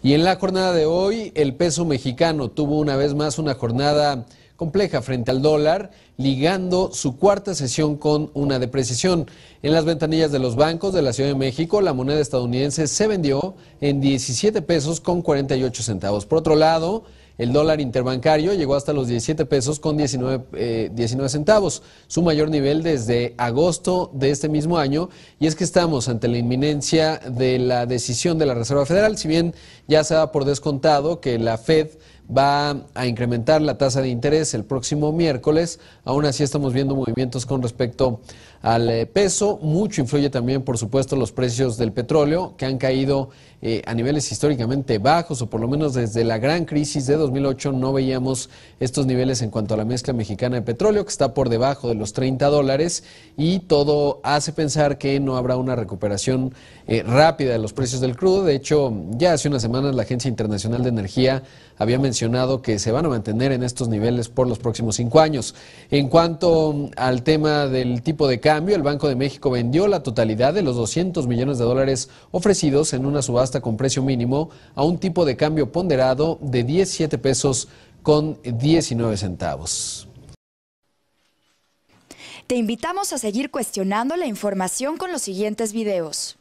Y en la jornada de hoy, el peso mexicano tuvo una vez más una jornada compleja frente al dólar, ligando su cuarta sesión con una depreciación. En las ventanillas de los bancos de la Ciudad de México, la moneda estadounidense se vendió en 17 pesos con 48 centavos. Por otro lado, el dólar interbancario llegó hasta los 17 pesos con 19, eh, centavos, su mayor nivel desde agosto de este mismo año. Y es que estamos ante la inminencia de la decisión de la Reserva Federal, si bien ya se da por descontado que la Fed va a incrementar la tasa de interés el próximo miércoles. Aún así estamos viendo movimientos con respecto al eh, peso. Mucho influye también, por supuesto, los precios del petróleo, que han caído eh, a niveles históricamente bajos, o por lo menos desde la gran crisis de 2008 no veíamos estos niveles en cuanto a la mezcla mexicana de petróleo, que está por debajo de los 30 dólares, y todo hace pensar que no habrá una recuperación eh, rápida de los precios del crudo. De hecho, ya hace unas semanas la Agencia Internacional de Energía había mencionado que se van a mantener en estos niveles por los próximos cinco años. En cuanto al tema del tipo de cambio, el Banco de México vendió la totalidad de los 200 millones de dólares ofrecidos en una subasta con precio mínimo a un tipo de cambio ponderado de 17 pesos con 19 centavos. Te invitamos a seguir cuestionando la información con los siguientes videos.